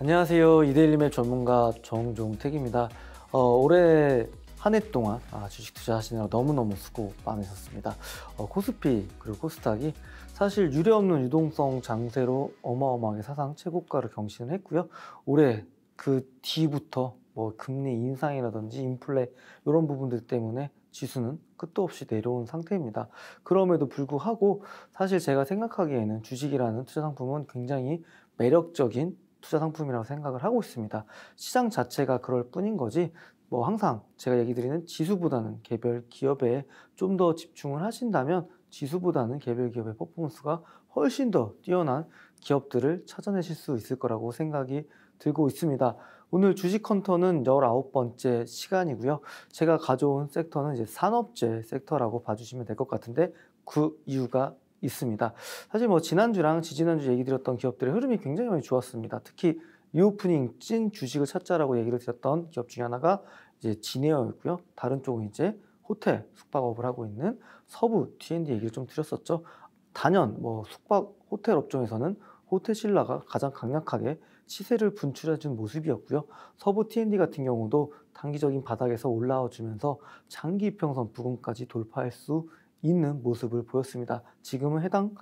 안녕하세요. 이데일리맵 전문가 정종택입니다. 어, 올해 한 해 동안 아, 주식 투자하시느라 너무너무 수고 많으셨습니다. 어, 코스피 그리고 코스닥이 사실 유례없는 유동성 장세로 어마어마하게 사상 최고가를 경신을 했고요. 올해 그 뒤부터 뭐 금리 인상이라든지 인플레 이런 부분들 때문에 지수는 끝도 없이 내려온 상태입니다. 그럼에도 불구하고 사실 제가 생각하기에는 주식이라는 투자 상품은 굉장히 매력적인 투자 상품이라고 생각을 하고 있습니다. 시장 자체가 그럴 뿐인 거지 뭐 항상 제가 얘기 드리는 지수보다는 개별 기업에 좀 더 집중을 하신다면 지수보다는 개별 기업의 퍼포먼스가 훨씬 더 뛰어난 기업들을 찾아내실 수 있을 거라고 생각이 들고 있습니다. 오늘 주식 컨터는 19번째 시간이고요. 제가 가져온 섹터는 이제 산업재 섹터라고 봐주시면 될 것 같은데 그 이유가 있습니다. 사실 뭐 지난주랑 지지난주 얘기 드렸던 기업들의 흐름이 굉장히 많이 좋았습니다. 특히 리오프닝 찐 주식을 찾자라고 얘기를 드렸던 기업 중에 하나가 이제 진에어였고요. 다른 쪽은 이제 호텔 숙박업을 하고 있는 서부 T&D 얘기를 좀 드렸었죠. 단연 뭐 숙박 호텔 업종에서는 호텔신라가 가장 강력하게 시세를 분출해준 모습이었고요. 서부 T&D 같은 경우도 단기적인 바닥에서 올라와주면서 장기 평선 부근까지 돌파할 수 있는 모습을 보였습니다. 지금은 해당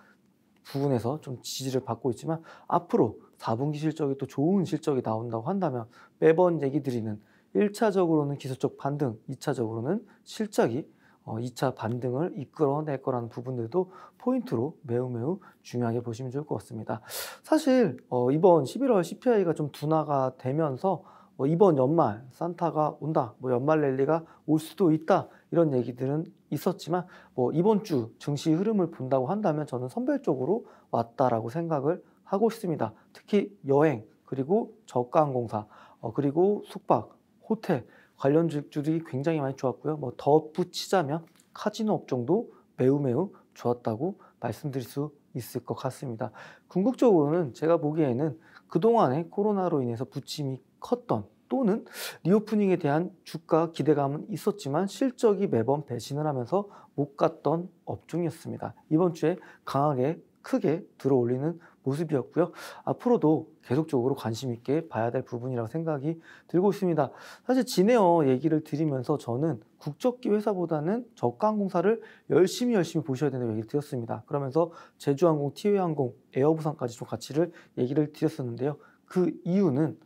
부분에서 좀 지지를 받고 있지만 앞으로 4분기 실적이 또 좋은 실적이 나온다고 한다면 매번 얘기 드리는 1차적으로는 기술적 반등, 2차적으로는 실적이 2차 어, 반등을 이끌어낼 거라는 부분들도 포인트로 매우 매우 중요하게 보시면 좋을 것 같습니다. 사실 어, 이번 11월 CPI가 좀 둔화가 되면서 어, 이번 연말 산타가 온다, 뭐 연말 랠리가 올 수도 있다 이런 얘기들은 있었지만 뭐 이번 주 증시 흐름을 본다고 한다면 저는 선별적으로 왔다라고 생각을 하고 있습니다. 특히 여행 그리고 저가항공사 어, 그리고 숙박 호텔 관련 주들이 굉장히 많이 좋았고요. 뭐 덧붙이자면 카지노 업종도 매우 매우 좋았다고 말씀드릴 수 있을 것 같습니다. 궁극적으로는 제가 보기에는 그동안에 코로나로 인해서 부침이 컸던 또는 리오프닝에 대한 주가 기대감은 있었지만 실적이 매번 배신을 하면서 못 갔던 업종이었습니다. 이번 주에 강하게 크게 들어올리는 모습이었고요. 앞으로도 계속적으로 관심 있게 봐야 될 부분이라고 생각이 들고 있습니다. 사실 진에어 얘기를 드리면서 저는 국적기 회사보다는 저가항공사를 열심히 열심히 보셔야 된다고 얘기를 드렸습니다. 그러면서 제주항공, 티웨이항공, 에어부산까지 좀 가치를 얘기를 드렸었는데요. 그 이유는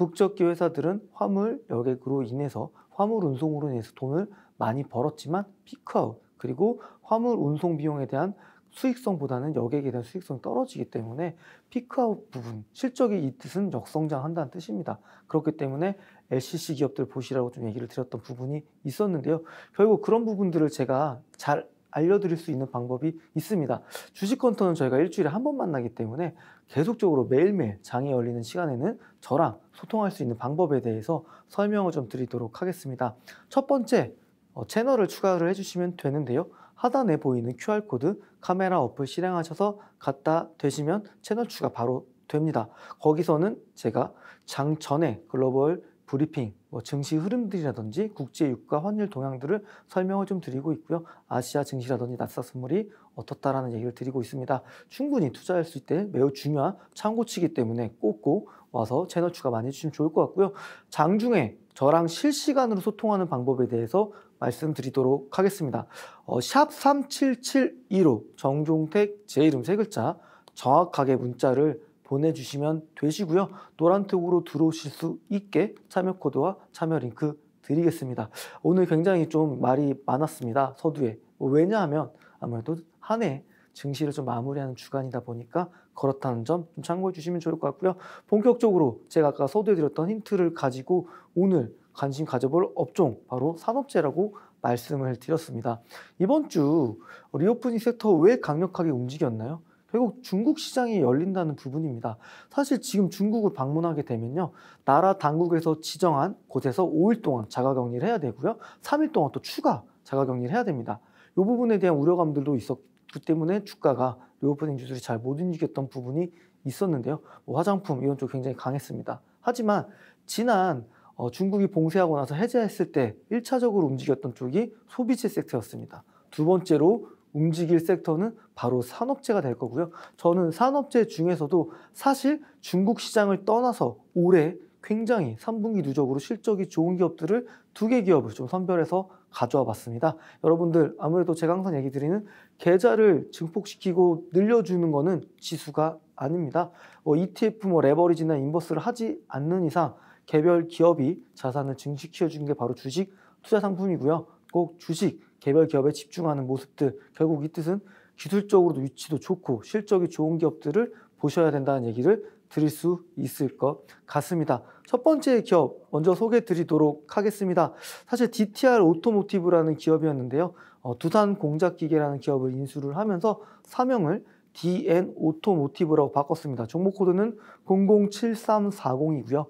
국적기 회사들은 화물 여객으로 인해서 화물 운송으로 인해서 돈을 많이 벌었지만 피크아웃 그리고 화물 운송 비용에 대한 수익성보다는 여객에 대한 수익성이 떨어지기 때문에 피크아웃 부분 실적이 이 뜻은 역성장한다는 뜻입니다. 그렇기 때문에 LCC 기업들 보시라고 좀 얘기를 드렸던 부분이 있었는데요. 결국 그런 부분들을 제가 잘 알려드릴 수 있는 방법이 있습니다. 주식 컨터는 저희가 일주일에 한 번 만나기 때문에 계속적으로 매일매일 장이 열리는 시간에는 저랑 소통할 수 있는 방법에 대해서 설명을 좀 드리도록 하겠습니다. 첫 번째, 어, 채널을 추가를 해주시면 되는데요. 하단에 보이는 QR코드 카메라 어플 실행하셔서 갖다 대시면 채널 추가 바로 됩니다. 거기서는 제가 장 전에 글로벌 브리핑 뭐 증시 흐름들이라든지 국제 유가 환율 동향들을 설명을 좀 드리고 있고요. 아시아 증시라든지 낯스 선물이 어떻다라는 얘기를 드리고 있습니다. 충분히 투자할수있때 매우 중요한 참고치기 때문에 꼭 꼭 와서 채널 추가 많이 해주시면 좋을 것 같고요. 장중에 저랑 실시간으로 소통하는 방법에 대해서 말씀드리도록 하겠습니다. 어, 샵3 7 7 2로 정종택 제 이름 세 글자 정확하게 문자를 보내주시면 되시고요. 노란톡으로 들어오실 수 있게 참여 코드와 참여 링크 드리겠습니다. 오늘 굉장히 좀 말이 많았습니다. 서두에. 뭐 왜냐하면 아무래도 한 해 증시를 좀 마무리하는 주간이다 보니까 그렇다는 점 참고해 주시면 좋을 것 같고요. 본격적으로 제가 아까 서두에 드렸던 힌트를 가지고 오늘 관심 가져볼 업종 바로 산업재라고 말씀을 드렸습니다. 이번 주 리오프닝 섹터 왜 강력하게 움직였나요? 결국 중국 시장이 열린다는 부분입니다. 사실 지금 중국을 방문하게 되면요. 나라 당국에서 지정한 곳에서 5일 동안 자가 격리를 해야 되고요. 3일 동안 또 추가 자가 격리를 해야 됩니다. 이 부분에 대한 우려감들도 있었기 때문에 주가가 리오프닝 주술이 잘 못 움직였던 부분이 있었는데요. 뭐 화장품 이런 쪽 굉장히 강했습니다. 하지만 지난 어, 중국이 봉쇄하고 나서 해제했을 때 1차적으로 움직였던 쪽이 소비재 섹터였습니다. 두 번째로 움직일 섹터는 바로 산업재가 될 거고요. 저는 산업재 중에서도 사실 중국 시장을 떠나서 올해 굉장히 3분기 누적으로 실적이 좋은 기업들을 두 개 기업을 좀 선별해서 가져와 봤습니다. 여러분들 아무래도 제가 항상 얘기 드리는 계좌를 증폭시키고 늘려주는 거는 지수가 아닙니다. 뭐 ETF 뭐 레버리지나 인버스를 하지 않는 이상 개별 기업이 자산을 증식시켜 주는 게 바로 주식 투자 상품이고요. 꼭 주식 개별 기업에 집중하는 모습들 결국 이 뜻은 기술적으로도 위치도 좋고 실적이 좋은 기업들을 보셔야 된다는 얘기를 드릴 수 있을 것 같습니다. 첫 번째 기업 먼저 소개 드리도록 하겠습니다. 사실 DTR 오토모티브라는 기업이었는데요. 어, 두산 공작기계라는 기업을 인수를 하면서 사명을 DN 오토모티브라고 바꿨습니다. 종목 코드는 007340이고요.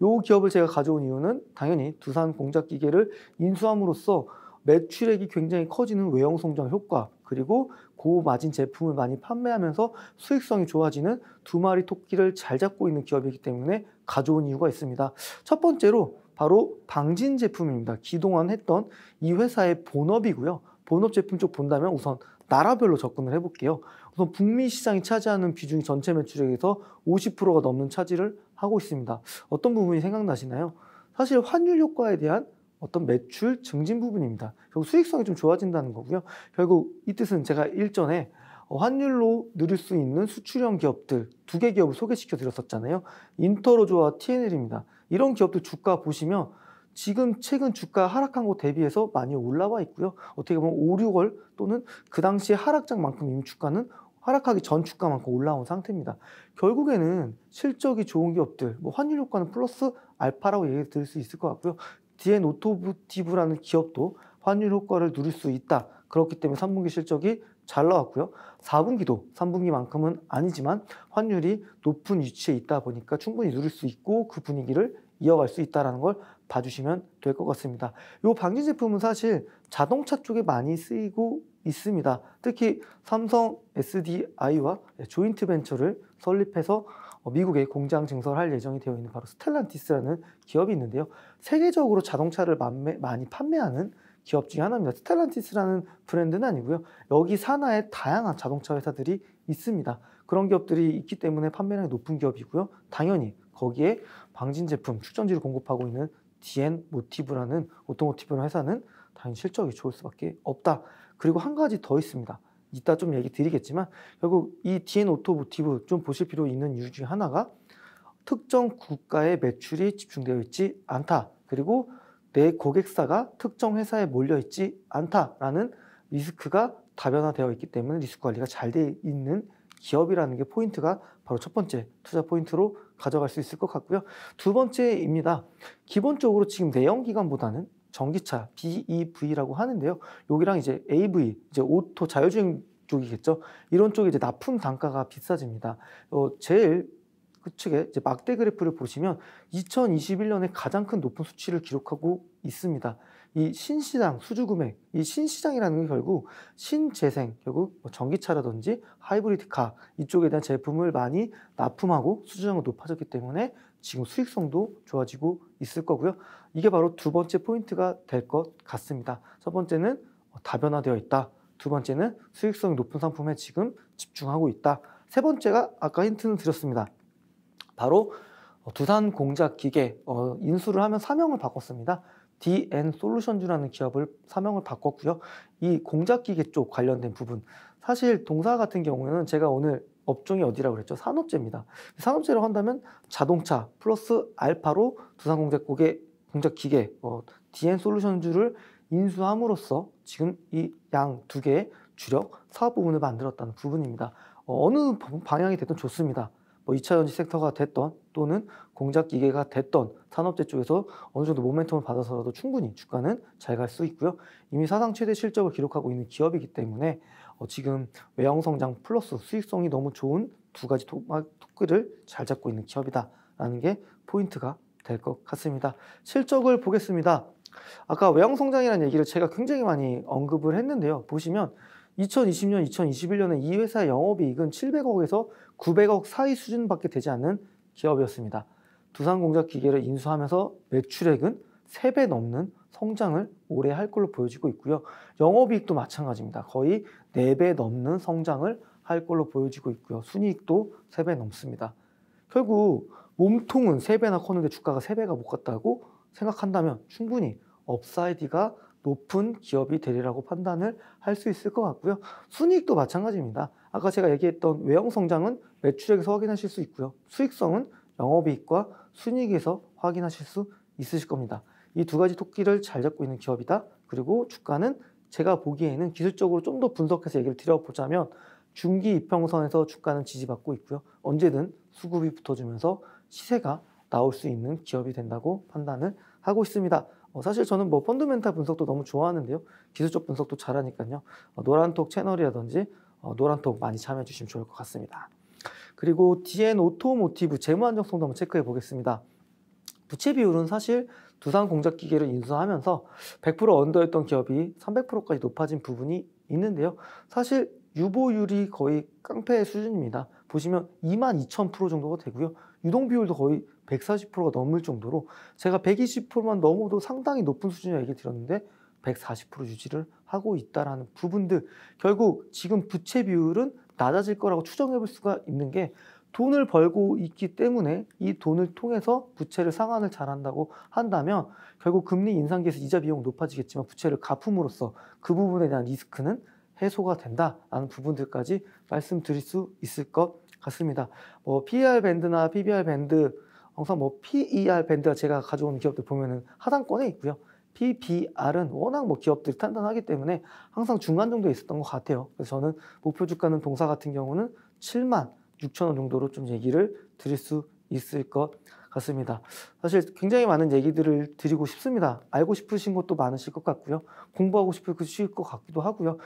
이 기업을 제가 가져온 이유는 당연히 두산 공작기계를 인수함으로써 매출액이 굉장히 커지는 외형 성장 효과 그리고 고마진 제품을 많이 판매하면서 수익성이 좋아지는 두 마리 토끼를 잘 잡고 있는 기업이기 때문에 가져온 이유가 있습니다. 첫 번째로 바로 방진 제품입니다. 기동안 했던 이 회사의 본업이고요. 본업 제품 쪽 본다면 우선 나라별로 접근을 해볼게요. 우선 북미 시장이 차지하는 비중이 전체 매출액에서 50%가 넘는 차지를 하고 있습니다. 어떤 부분이 생각나시나요? 사실 환율 효과에 대한 어떤 매출 증진 부분입니다. 결국 수익성이 좀 좋아진다는 거고요. 결국 이 뜻은 제가 일전에 환율로 누릴수 있는 수출형 기업들 두 개 기업을 소개시켜 드렸었잖아요. 인터로조와 TNL입니다. 이런 기업들 주가 보시면 지금 최근 주가 하락한 것 대비해서 많이 올라와 있고요. 어떻게 보면 5, 6월 또는 그 당시에 하락장만큼 이미 주가는 하락하기 전 주가만큼 올라온 상태입니다. 결국에는 실적이 좋은 기업들, 뭐 환율 효과는 플러스 알파라고 얘기 드릴 수 있을 것 같고요. DN 오토모티브라는 기업도 환율 효과를 누릴 수 있다. 그렇기 때문에 3분기 실적이 잘 나왔고요. 4분기도 3분기만큼은 아니지만 환율이 높은 위치에 있다 보니까 충분히 누릴 수 있고 그 분위기를 이어갈 수 있다는 걸 봐주시면 될 것 같습니다. 이방지 제품은 사실 자동차 쪽에 많이 쓰이고 있습니다. 특히 삼성 SDI와 조인트 벤처를 설립해서 어, 미국에 공장 증설할 예정이 되어 있는 바로 스텔란티스라는 기업이 있는데요. 세계적으로 자동차를 많이 판매하는 기업 중에 하나입니다. 스텔란티스라는 브랜드는 아니고요. 여기 산하에 다양한 자동차 회사들이 있습니다. 그런 기업들이 있기 때문에 판매량이 높은 기업이고요. 당연히 거기에 방진 제품 축전지를 공급하고 있는 DN 모티브라는 오토모티브 회사는 당연히 실적이 좋을 수밖에 없다. 그리고 한 가지 더 있습니다. 이따 좀 얘기 드리겠지만 결국 이 DN 오토모티브 좀 보실 필요 있는 이유 중 하나가 특정 국가의 매출이 집중되어 있지 않다. 그리고 내 고객사가 특정 회사에 몰려 있지 않다라는 리스크가 다변화되어 있기 때문에 리스크 관리가 잘 돼 있는 기업이라는 게 포인트가 바로 첫 번째 투자 포인트로 가져갈 수 있을 것 같고요. 두 번째입니다. 기본적으로 지금 내연기관보다는 전기차 BEV라고 하는데요. 여기랑 이제 AV, 이제 오토 자율주행 쪽이겠죠. 이런 쪽에 이제 납품 단가가 비싸집니다. 어, 제일 그 측에 이제 막대 그래프를 보시면 2021년에 가장 큰 높은 수치를 기록하고 있습니다. 이 신시장 수주 금액, 이 신시장이라는 게 결국 신재생, 결국 뭐 전기차라든지 하이브리드카 이쪽에 대한 제품을 많이 납품하고 수주량이 높아졌기 때문에 지금 수익성도 좋아지고 있을 거고요. 이게 바로 두 번째 포인트가 될 것 같습니다. 첫 번째는 어, 다변화되어 있다. 두 번째는 수익성이 높은 상품에 지금 집중하고 있다. 세 번째가 아까 힌트는 드렸습니다. 바로 어, 두산 공작 기계 어, 인수를 하면 사명을 바꿨습니다. DN 솔루션즈라는 기업을 사명을 바꿨고요. 이 공작 기계 쪽 관련된 부분 사실 동사 같은 경우에는 제가 오늘 업종이 어디라고 그랬죠? 산업재입니다. 산업재라 한다면 자동차 플러스 알파로 두산공작국의 공작 기계 어, DN 솔루션주를 인수함으로써 지금 이 양 두 개의 주력 사업 부분을 만들었다는 부분입니다. 어, 느 방향이 됐든 좋습니다. 뭐 2차 전지 섹터가 됐던 또는 공작 기계가 됐던 산업재 쪽에서 어느 정도 모멘텀을 받아서라도 충분히 주가는 잘 갈 수 있고요. 이미 사상 최대 실적을 기록하고 있는 기업이기 때문에 어, 지금 외형 성장 플러스 수익성이 너무 좋은 두 가지 토, 토끼를 잘 잡고 있는 기업이다라는 게 포인트가 될것 같습니다. 실적을 보겠습니다. 아까 외형성장이라는 얘기를 제가 굉장히 많이 언급을 했는데요. 보시면 2020년, 2021년에 이 회사의 영업이익은 700억에서 900억 사이 수준밖에 되지 않는 기업이었습니다. 두산공작기계를 인수하면서 매출액은 3배 넘는 성장을 올해 할 걸로 보여지고 있고요. 영업이익도 마찬가지입니다. 거의 4배 넘는 성장을 할 걸로 보여지고 있고요. 순이익도 3배 넘습니다. 결국 몸통은 3배나 컸는데 주가가 3배가 못 갔다고 생각한다면 충분히 업사이드가 높은 기업이 되리라고 판단을 할 수 있을 것 같고요. 순이익도 마찬가지입니다. 아까 제가 얘기했던 외형 성장은 매출액에서 확인하실 수 있고요. 수익성은 영업이익과 순이익에서 확인하실 수 있으실 겁니다. 이 두 가지 토끼를 잘 잡고 있는 기업이다. 그리고 주가는 제가 보기에는 기술적으로 좀 더 분석해서 얘기를 드려보자면 중기 이평선에서 주가는 지지받고 있고요. 언제든 수급이 붙어주면서 시세가 나올 수 있는 기업이 된다고 판단을 하고 있습니다. 어, 사실 저는 뭐 펀드멘탈 분석도 너무 좋아하는데요. 기술적 분석도 잘하니까요. 어, 노란톡 채널이라든지 어, 노란톡 많이 참여해 주시면 좋을 것 같습니다. 그리고 DN 오토모티브 재무 안정성도 한번 체크해 보겠습니다. 부채 비율은 사실 두산 공작 기계를 인수하면서 100% 언더였던 기업이 300%까지 높아진 부분이 있는데요. 사실 유보율이 거의 깡패 수준입니다. 보시면 22,000% 정도가 되고요. 유동 비율도 거의 140%가 넘을 정도로 제가 120%만 넘어도 상당히 높은 수준이라 고 얘기 드렸는데 140% 유지를 하고 있다라는 부분들 결국 지금 부채 비율은 낮아질 거라고 추정해 볼 수가 있는 게 돈을 벌고 있기 때문에 이 돈을 통해서 부채를 상환을 잘한다고 한다면 결국 금리 인상기에서 이자 비용 높아지겠지만 부채를 갚음으로써 그 부분에 대한 리스크는 해소가 된다라는 부분들까지 말씀드릴 수 있을 것 같습니다. 뭐 PER 밴드나 PBR 밴드 항상 뭐 PER 밴드가 제가 가져온 기업들 보면은 하단권에 있고요. PBR은 워낙 뭐 기업들이 탄탄하기 때문에 항상 중간 정도에 있었던 것 같아요. 그래서 저는 목표 주가는 동사 같은 경우는 7만 6천 원 정도로 좀 얘기를 드릴 수 있을 것 같습니다. 같습니다. 사실 굉장히 많은 얘기들을 드리고 싶습니다. 알고 싶으신 것도 많으실 것 같고요. 공부하고 싶으실 것 같기도 하고요.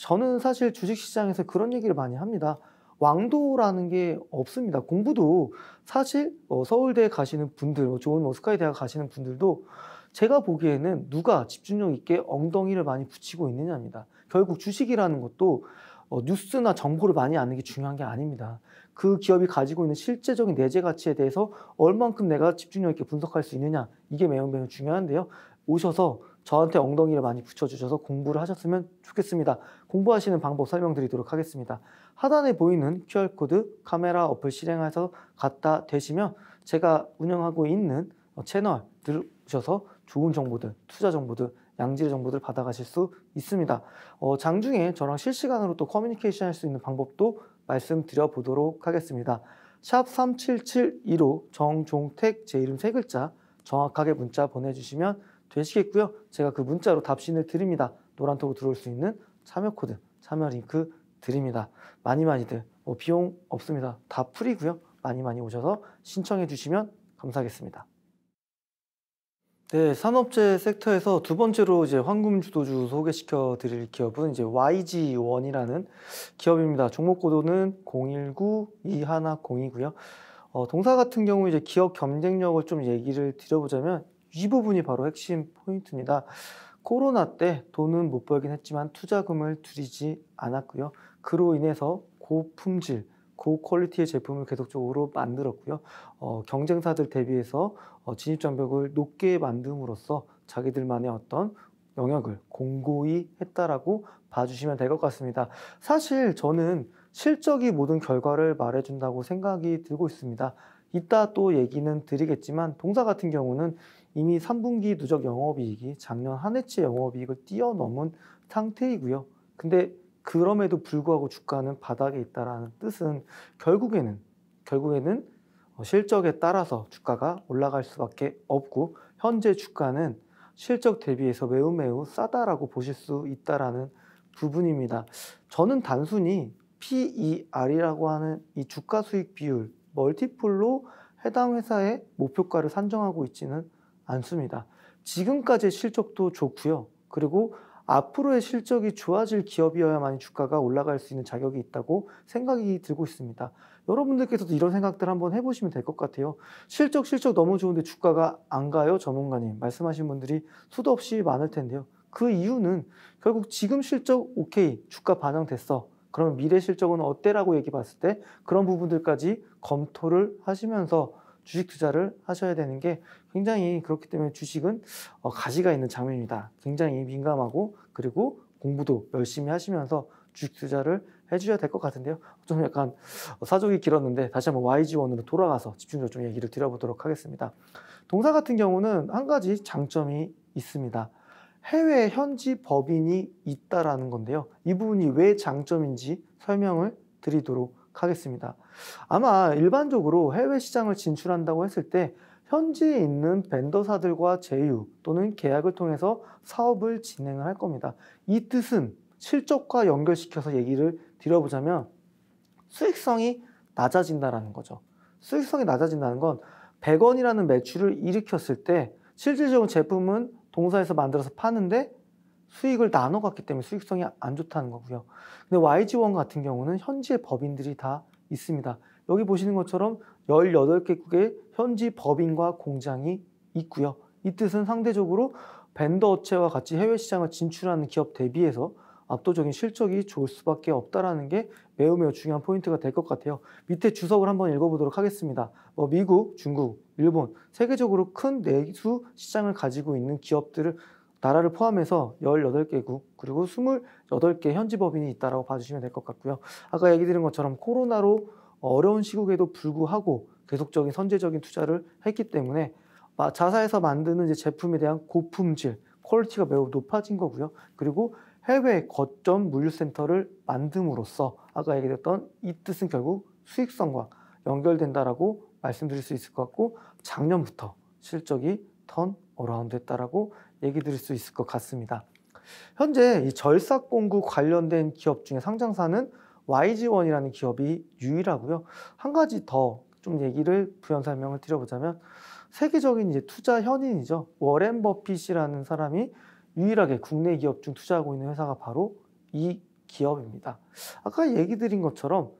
저는 사실 주식시장에서 그런 얘기를 많이 합니다. 왕도라는 게 없습니다. 공부도 사실 뭐 서울대 가시는 분들, 뭐 좋은 오 뭐 스카이 대학 가시는 분들도 제가 보기에는 누가 집중력 있게 엉덩이를 많이 붙이고 있느냐입니다. 결국 주식이라는 것도 어, 뉴스나 정보를 많이 아는 게 중요한 게 아닙니다. 그 기업이 가지고 있는 실제적인 내재 가치에 대해서 얼만큼 내가 집중력 있게 분석할 수 있느냐 이게 매우 매우 중요한데요. 오셔서 저한테 엉덩이를 많이 붙여주셔서 공부를 하셨으면 좋겠습니다. 공부하시는 방법 설명드리도록 하겠습니다. 하단에 보이는 QR코드 카메라 어플 실행해서 갖다 대시면 제가 운영하고 있는 채널 들으셔서 좋은 정보들, 투자 정보들, 양질의 정보들 받아가실 수 있습니다. 어, 장중에 저랑 실시간으로 또 커뮤니케이션 할 수 있는 방법도 말씀드려 보도록 하겠습니다. 샵 3772로 정종택 제 이름 세 글자 정확하게 문자 보내주시면 되시겠고요. 제가 그 문자로 답신을 드립니다. 노란톡 들어올 수 있는 참여 코드, 참여 링크 드립니다. 많이 많이들 뭐 비용 없습니다. 다 프리고요. 많이 많이 오셔서 신청해 주시면 감사하겠습니다. 네, 산업재 섹터에서 두 번째로 이제 황금 주도주 소개시켜 드릴 기업은 이제 y g 1이라는 기업입니다. 종목 번호는 019210이고요. 어, 동사 같은 경우 이제 기업 경쟁력을 좀 얘기를 드려보자면 이 부분이 바로 핵심 포인트입니다. 코로나 때 돈은 못 벌긴 했지만 투자금을 들이지 않았고요. 그로 인해서 고품질 고퀄리티의 그 제품을 계속적으로 만들었고요. 어, 경쟁사들 대비해서 어, 진입 장벽을 높게 만듦으로써 자기들만의 어떤 영역을 공고히 했다라고 봐주시면 될 것 같습니다. 사실 저는 실적이 모든 결과를 말해준다고 생각이 들고 있습니다. 이따 또 얘기는 드리겠지만 동사 같은 경우는 이미 3분기 누적 영업이익이 작년 한 해치 영업이익을 뛰어넘은 상태이고요. 근데 그럼에도 불구하고 주가는 바닥에 있다라는 뜻은 결국에는 결국에는 어, 실적에 따라서 주가가 올라갈 수밖에 없고 현재 주가는 실적 대비해서 매우 매우 싸다라고 보실 수 있다라는 부분입니다. 저는 단순히 PER이라고 하는 이 주가 수익 비율 멀티플로 해당 회사의 목표가를 산정하고 있지는 않습니다. 지금까지의 실적도 좋고요. 그리고 앞으로의 실적이 좋아질 기업이어야만 주가가 올라갈 수 있는 자격이 있다고 생각이 들고 있습니다. 여러분들께서도 이런 생각들 한번 해보시면 될 것 같아요. 실적, 실적 너무 좋은데 주가가 안 가요, 전문가님. 말씀하신 분들이 수도 없이 많을 텐데요. 그 이유는 결국 지금 실적 오케이, 주가 반영됐어. 그러면 미래 실적은 어때라고 얘기 봤을 때 그런 부분들까지 검토를 하시면서 주식 투자를 하셔야 되는 게 굉장히 그렇기 때문에 주식은 어, 가지가 있는 장면입니다. 굉장히 민감하고 그리고 공부도 열심히 하시면서 주식 투자를 해주셔야 될 것 같은데요. 좀 약간 어, 사족이 길었는데 다시 한번 YG1으로 돌아가서 집중적으로 좀 얘기를 드려보도록 하겠습니다. 동사 같은 경우는 한 가지 장점이 있습니다. 해외 현지 법인이 있다라는 건데요. 이 부분이 왜 장점인지 설명을 드리도록 하겠습니다. 아마 일반적으로 해외 시장을 진출한다고 했을 때 현지에 있는 벤더사들과 제휴 또는 계약을 통해서 사업을 진행을 할 겁니다. 이 뜻은 실적과 연결시켜서 얘기를 드려보자면 수익성이 낮아진다라는 거죠. 수익성이 낮아진다는 건 100원이라는 매출을 일으켰을 때 실질적인 제품은 동사에서 만들어서 파는데 수익을 나눠 갔기 때문에 수익성이 안 좋다는 거고요. 근데 YG원 같은 경우는 현지의 법인들이 다 있습니다. 여기 보시는 것처럼 18개국의 현지 법인과 공장이 있고요. 이 뜻은 상대적으로 벤더 업체와 같이 해외 시장을 진출하는 기업 대비해서 압도적인 실적이 좋을 수밖에 없다라는 게 매우 매우 중요한 포인트가 될 것 같아요. 밑에 주석을 한번 읽어보도록 하겠습니다. 뭐 미국, 중국, 일본 세계적으로 큰 내수 시장을 가지고 있는 기업들을 나라를 포함해서 18개국 그리고 28개 현지법인이 있다라고 봐주시면 될 것 같고요. 아까 얘기 드린 것처럼 코로나로 어려운 시국에도 불구하고 계속적인 선제적인 투자를 했기 때문에 자사에서 만드는 이제 제품에 대한 고품질, 퀄리티가 매우 높아진 거고요. 그리고 해외 거점 물류센터를 만듦으로써 아까 얘기했던 이 뜻은 결국 수익성과 연결된다라고 말씀드릴 수 있을 것 같고 작년부터 실적이 턴 어라운드 했다라고 얘기 드릴 수 있을 것 같습니다. 현재 이 절삭공구 관련된 기업 중에 상장사는 YG원이라는 기업이 유일하고요. 한 가지 더 좀 얘기를 부연 설명을 드려보자면 세계적인 이제 투자 현인이죠. 워렌 버핏이라는 사람이 유일하게 국내 기업 중 투자하고 있는 회사가 바로 이 기업입니다. 아까 얘기 드린 것처럼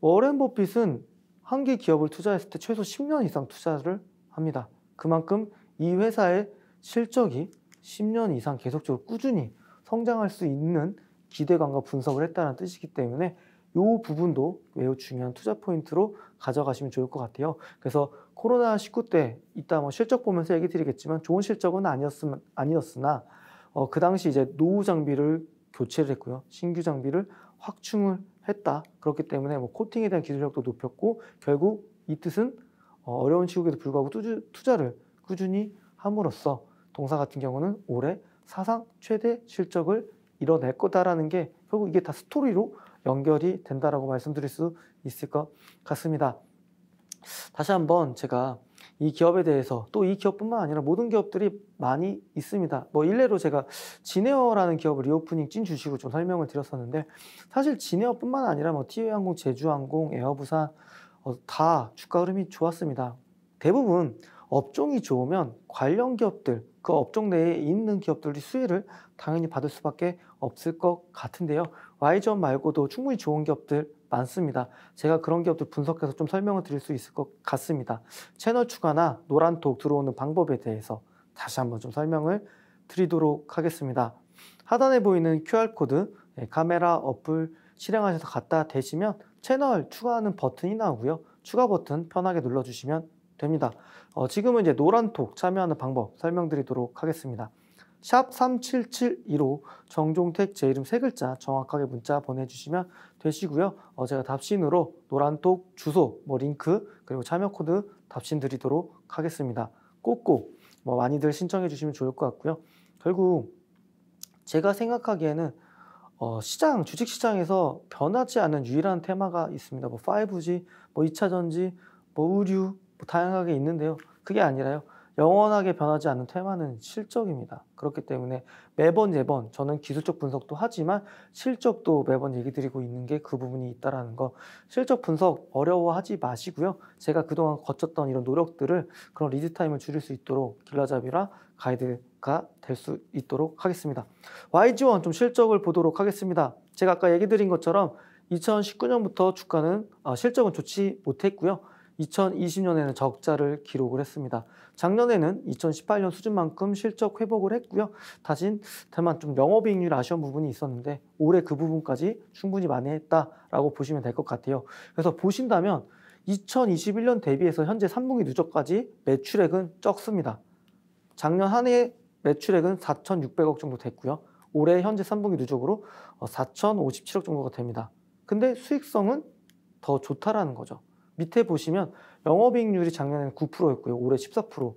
워렌 버핏은 한 개 기업을 투자했을 때 최소 10년 이상 투자를 합니다. 그만큼 이 회사의 실적이 10년 이상 계속적으로 꾸준히 성장할 수 있는 기대감과 분석을 했다는 뜻이기 때문에 이 부분도 매우 중요한 투자 포인트로 가져가시면 좋을 것 같아요. 그래서 코로나19 때 이따 뭐 실적 보면서 얘기 드리겠지만 좋은 실적은 아니었음, 아니었으나 어, 그 당시 이제 노후 장비를 교체를 했고요. 신규 장비를 확충을 했다. 그렇기 때문에 뭐 코팅에 대한 기술력도 높였고 결국 이 뜻은 어, 어려운 시국에도 불구하고 투자를 꾸준히 함으로써 동사 같은 경우는 올해 사상 최대 실적을 이뤄낼 거다라는 게 결국 이게 다 스토리로 연결이 된다라고 말씀드릴 수 있을 것 같습니다. 다시 한번 제가 이 기업에 대해서 또 이 기업뿐만 아니라 모든 기업들이 많이 있습니다. 뭐 일례로 제가 지네어라는 기업을 리오프닝 찐 주식으로 좀 설명을 드렸었는데 사실 지네어뿐만 아니라 뭐 TA항공, 제주항공, 에어부산 어, 다 주가 흐름이 좋았습니다. 대부분 업종이 좋으면 관련 기업들, 그 업종 내에 있는 기업들이 수혜를 당연히 받을 수밖에 없을 것 같은데요. 와 Y점 말고도 충분히 좋은 기업들 많습니다. 제가 그런 기업들 분석해서 좀 설명을 드릴 수 있을 것 같습니다. 채널 추가나 노란톡 들어오는 방법에 대해서 다시 한번 좀 설명을 드리도록 하겠습니다. 하단에 보이는 QR코드, 예, 카메라 어플 실행하셔서 갖다 대시면 채널 추가하는 버튼이 나오고요. 추가 버튼 편하게 눌러주시면 됩니다. 어, 지금은 이제 노란톡 참여하는 방법 설명드리도록 하겠습니다. 샵 3772로 정종택 제 이름 세 글자 정확하게 문자 보내주시면 되시고요. 어, 제가 답신으로 노란톡 주소, 뭐 링크, 그리고 참여 코드 답신 드리도록 하겠습니다. 꼭꼭 뭐 많이들 신청해 주시면 좋을 것 같고요. 결국 제가 생각하기에는 어, 시장, 주식 시장에서 변하지 않은 유일한 테마가 있습니다. 뭐 5G, 뭐 2차 전지, 뭐 의류, 뭐 다양하게 있는데요. 그게 아니라요. 영원하게 변하지 않는 테마는 실적입니다. 그렇기 때문에 매번 매번 저는 기술적 분석도 하지만 실적도 매번 얘기 드리고 있는 게 그 부분이 있다라는 거. 실적 분석 어려워하지 마시고요. 제가 그동안 거쳤던 이런 노력들을 그런 리드 타임을 줄일 수 있도록 길라잡이라 가이드가 될 수 있도록 하겠습니다. YG1 좀 실적을 보도록 하겠습니다. 제가 아까 얘기 드린 것처럼 2019년부터 주가는 아, 실적은 좋지 못했고요. 2020년에는 적자를 기록을 했습니다. 작년에는 2018년 수준만큼 실적 회복을 했고요. 다신 다만 좀 영업이익률 아쉬운 부분이 있었는데 올해 그 부분까지 충분히 만회했다라고 보시면 될 것 같아요. 그래서 보신다면 2021년 대비해서 현재 3분기 누적까지 매출액은 적습니다. 작년 한 해 매출액은 4,600억 정도 됐고요. 올해 현재 3분기 누적으로 4,057억 어, 정도가 됩니다. 근데 수익성은 더 좋다라는 거죠. 밑에 보시면 영업이익률이 작년에는 9%였고요. 올해 14%.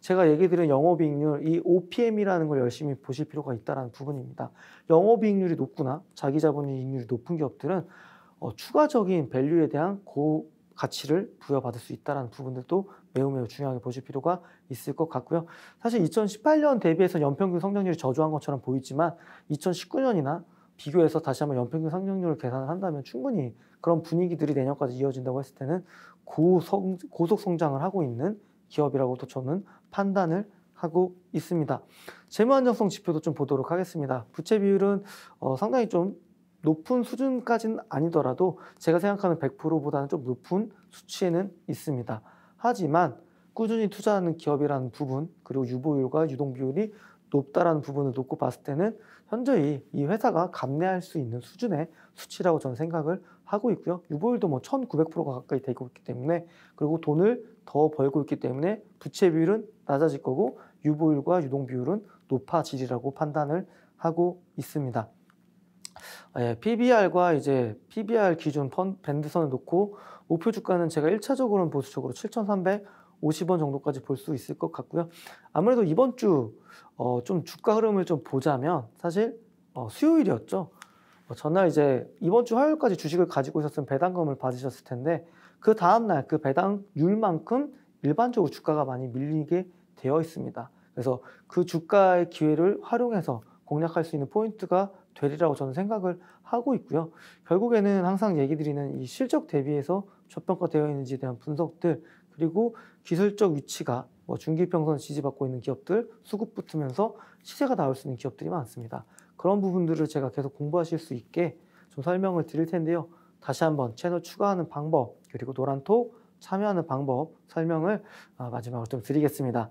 제가 얘기 드린 영업이익률, 이 OPM이라는 걸 열심히 보실 필요가 있다는 부분입니다. 영업이익률이 높구나, 자기자본이익률이 높은 기업들은 어, 추가적인 밸류에 대한 고 가치를 부여받을 수 있다는 부분들도 매우 매우 중요하게 보실 필요가 있을 것 같고요. 사실 2018년 대비해서 연평균 성장률이 저조한 것처럼 보이지만 2019년이나 비교해서 다시 한번 연평균 상승률을 계산을 한다면 충분히 그런 분위기들이 내년까지 이어진다고 했을 때는 고성, 고속 성장을 하고 있는 기업이라고도 저는 판단을 하고 있습니다. 재무 안정성 지표도 좀 보도록 하겠습니다. 부채 비율은 어, 상당히 좀 높은 수준까지는 아니더라도 제가 생각하는 100%보다는 좀 높은 수치에는 있습니다. 하지만 꾸준히 투자하는 기업이라는 부분 그리고 유보율과 유동 비율이 높다라는 부분을 놓고 봤을 때는 현저히 이 회사가 감내할 수 있는 수준의 수치라고 저는 생각을 하고 있고요. 유보율도 뭐 1,900%가 가까이 되고 있기 때문에 그리고 돈을 더 벌고 있기 때문에 부채 비율은 낮아질 거고 유보율과 유동 비율은 높아지리라고 판단을 하고 있습니다. 예, PBR과 이제 PBR 기준 펀, 밴드선을 놓고 목표 주가는 제가 1차적으로는 보수적으로 7,300 50원 정도까지 볼 수 있을 것 같고요. 아무래도 이번 주좀 어, 주가 흐름을 좀 보자면 사실 어, 수요일이었죠. 어, 전날 이제 이번 주 화요일까지 주식을 가지고 있었으면 배당금을 받으셨을 텐데 그 다음날 그 배당률만큼 일반적으로 주가가 많이 밀리게 되어 있습니다. 그래서 그 주가의 기회를 활용해서 공략할 수 있는 포인트가 되리라고 저는 생각을 하고 있고요. 결국에는 항상 얘기 드리는 이 실적 대비해서 저평가되어 있는지에 대한 분석들 그리고 기술적 위치가 뭐 중기평선 지지받고 있는 기업들 수급 붙으면서 시세가 나올 수 있는 기업들이 많습니다. 그런 부분들을 제가 계속 공부하실 수 있게 좀 설명을 드릴 텐데요. 다시 한번 채널 추가하는 방법 그리고 노란톡 참여하는 방법 설명을 아, 마지막으로 좀 드리겠습니다.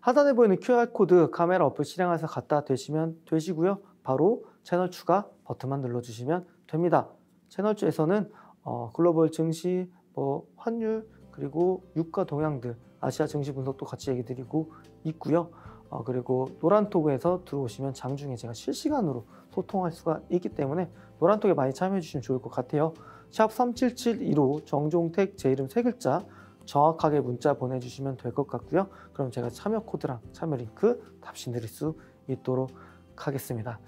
하단에 보이는 QR코드 카메라 어플 실행해서 갖다 대시면 되시고요. 바로 채널 추가 버튼만 눌러주시면 됩니다. 채널 추에서는 어, 글로벌 증시, 뭐 환율, 그리고 유가 동향들 아시아 증시 분석도 같이 얘기 드리고 있고요. 어, 그리고 노란톡에서 들어오시면 장중에 제가 실시간으로 소통할 수가 있기 때문에 노란톡에 많이 참여해 주시면 좋을 것 같아요. 샵 3771호 정종택 제 이름 세 글자 정확하게 문자 보내주시면 될 것 같고요. 그럼 제가 참여 코드랑 참여 링크 답신 드릴 수 있도록 하겠습니다.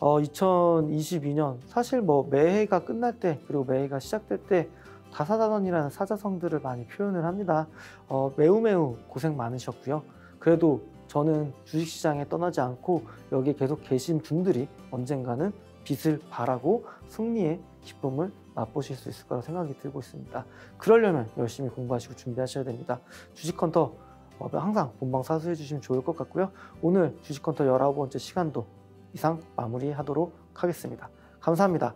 어, 2022년 사실 뭐 매해가 끝날 때 그리고 매해가 시작될 때 다사다난이라는 사자성들을 많이 표현을 합니다. 어, 매우 매우 고생 많으셨고요. 그래도 저는 주식시장에 떠나지 않고 여기 에 계속 계신 분들이 언젠가는 빛을 바라고 승리의 기쁨을 맛보실 수 있을 거라 생각이 들고 있습니다. 그러려면 열심히 공부하시고 준비하셔야 됩니다. 주식컨터 어, 항상 본방 사수해 주시면 좋을 것 같고요. 오늘 주식컨터 19번째 시간도 이상 마무리하도록 하겠습니다. 감사합니다.